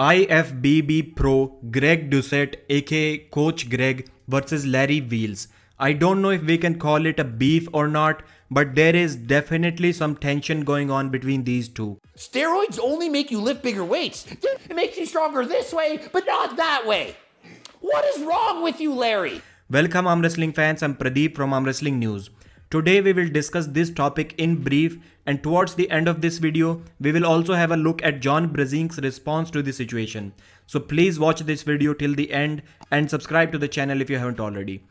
IFBB Pro Greg Doucette, aka Coach Greg, versus Larry Wheels. I don't know if we can call it a beef or not, but there is definitely some tension going on between these two. Steroids only make you lift bigger weights. It makes you stronger this way, but not that way. What is wrong with you, Larry? Welcome, arm wrestling fans. I'm Pradeep from Arm Wrestling News. Today we will discuss this topic in brief and towards the end of this video, we will also have a look at John Brazink's response to the situation. So please watch this video till the end and subscribe to the channel if you haven't already.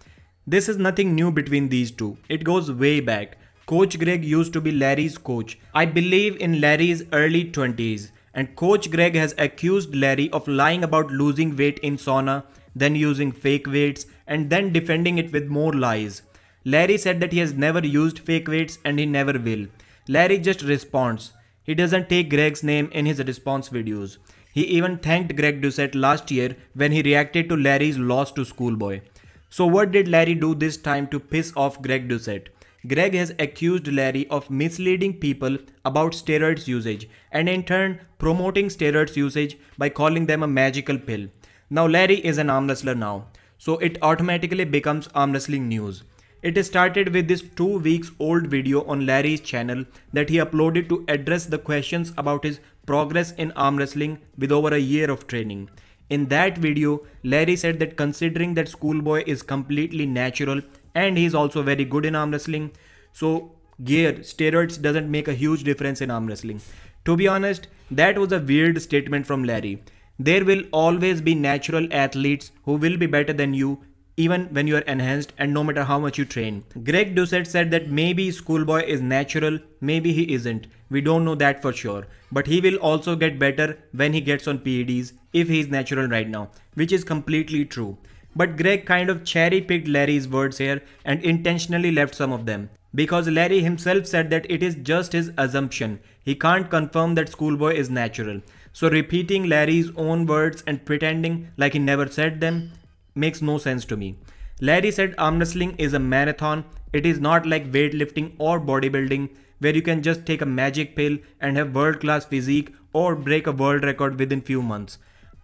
This is nothing new between these two. It goes way back. Coach Greg used to be Larry's coach. I believe in Larry's early 20s. And Coach Greg has accused Larry of lying about losing weight in sauna, then using fake weights, and then defending it with more lies. Larry said that he has never used fake weights and he never will. Larry just responds. He doesn't take Greg's name in his response videos. He even thanked Greg Doucette last year when he reacted to Larry's loss to Schoolboy. So what did Larry do this time to piss off Greg Doucette? Greg has accused Larry of misleading people about steroids usage and in turn promoting steroids usage by calling them a magical pill. Now Larry is an arm wrestler now, so it automatically becomes arm wrestling news. It started with this two weeks old video on Larry's channel that he uploaded to address the questions about his progress in arm wrestling with over a year of training. In that video, Larry said that considering that Schoolboy is completely natural and he's also very good in arm wrestling, so gear, steroids doesn't make a huge difference in arm wrestling. To be honest, that was a weird statement from Larry. There will always be natural athletes who will be better than you even when you are enhanced and no matter how much you train. Greg Doucet said that maybe schoolboy is natural, maybe he isn't. We don't know that for sure. But he will also get better when he gets on PEDs if he is natural right now, which is completely true. But Greg kind of cherry picked Larry's words here and intentionally left some of them. Because Larry himself said that it is just his assumption. He can't confirm that schoolboy is natural. So repeating Larry's own words and pretending like he never said them makes no sense to me. Larry said arm wrestling is a marathon. It is not like weightlifting or bodybuilding where you can just take a magic pill and have world class physique or break a world record within few months.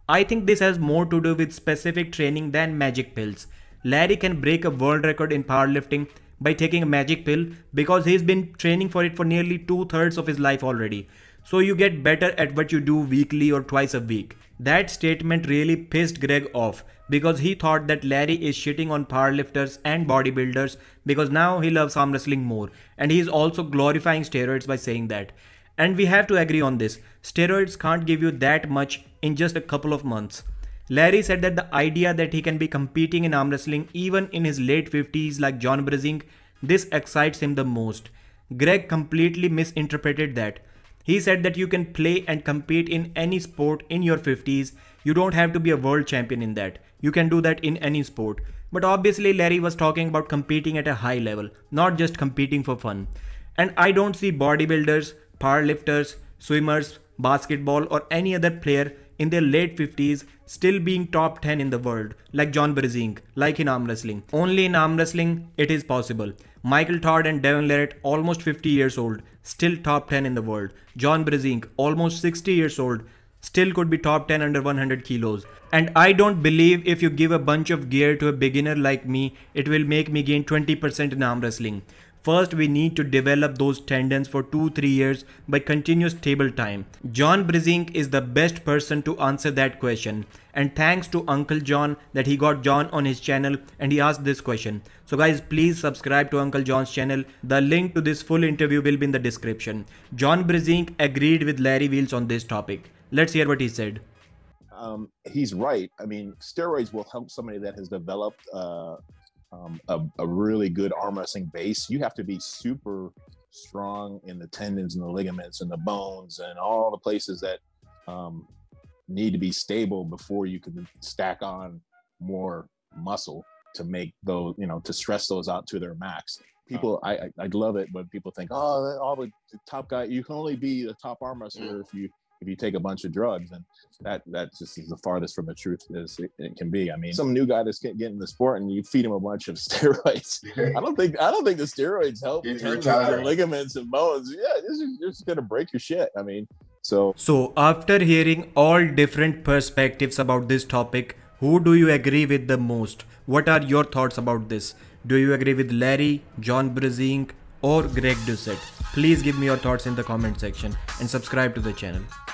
I think this has more to do with specific training than magic pills. Larry can break a world record in powerlifting by taking a magic pill because he's been training for it for nearly two thirds of his life already so you get better at what you do weekly or twice a week. That statement really pissed Greg off because he thought that Larry is shitting on powerlifters and bodybuilders because now he loves arm wrestling more and he is also glorifying steroids by saying that. And we have to agree on this steroids can't give you that much in just a couple of months. Larry said that the idea that he can be competing in arm wrestling even in his late 50s like John Brazing, this excites him the most. Greg completely misinterpreted that. He said that you can play and compete in any sport in your 50s. You don't have to be a world champion in that. You can do that in any sport. But obviously, Larry was talking about competing at a high level, not just competing for fun. And I don't see bodybuilders, powerlifters, swimmers, basketball, or any other player in their late 50s still being top 10 in the world, like John Berzing, like in arm wrestling. Only in arm wrestling it is possible. Michael Todd and Devon Lerrett, almost 50 years old, still top 10 in the world. John Berzing, almost 60 years old, still could be top 10 under 100 kilos. And I don't believe if you give a bunch of gear to a beginner like me, it will make me gain 20% in arm wrestling. First, we need to develop those tendons for 2-3 years by continuous table time. John Brizink is the best person to answer that question. And thanks to Uncle John that he got John on his channel and he asked this question. So guys, please subscribe to Uncle John's channel. The link to this full interview will be in the description. John Brizink agreed with Larry Wheels on this topic. Let's hear what he said. Um, he's right. I mean, steroids will help somebody that has developed uh, um, a, a, really good arm wrestling base, you have to be super strong in the tendons and the ligaments and the bones and all the places that um, need to be stable before you can stack on more muscle to make those, you know, to stress those out to their max. People, oh. I, I, I love it when people think, oh, all the, top guy, you can only be a top arm wrestler mm. if you if you take a bunch of drugs and that that just is the farthest from the truth as it, it can be i mean some new guy that's getting get the sport and you feed him a bunch of steroids i don't think i don't think the steroids help your ligaments and bones yeah this is just gonna break your shit i mean so so after hearing all different perspectives about this topic who do you agree with the most what are your thoughts about this do you agree with larry john Brzezink, or greg Dusit? please give me your thoughts in the comment section and subscribe to the channel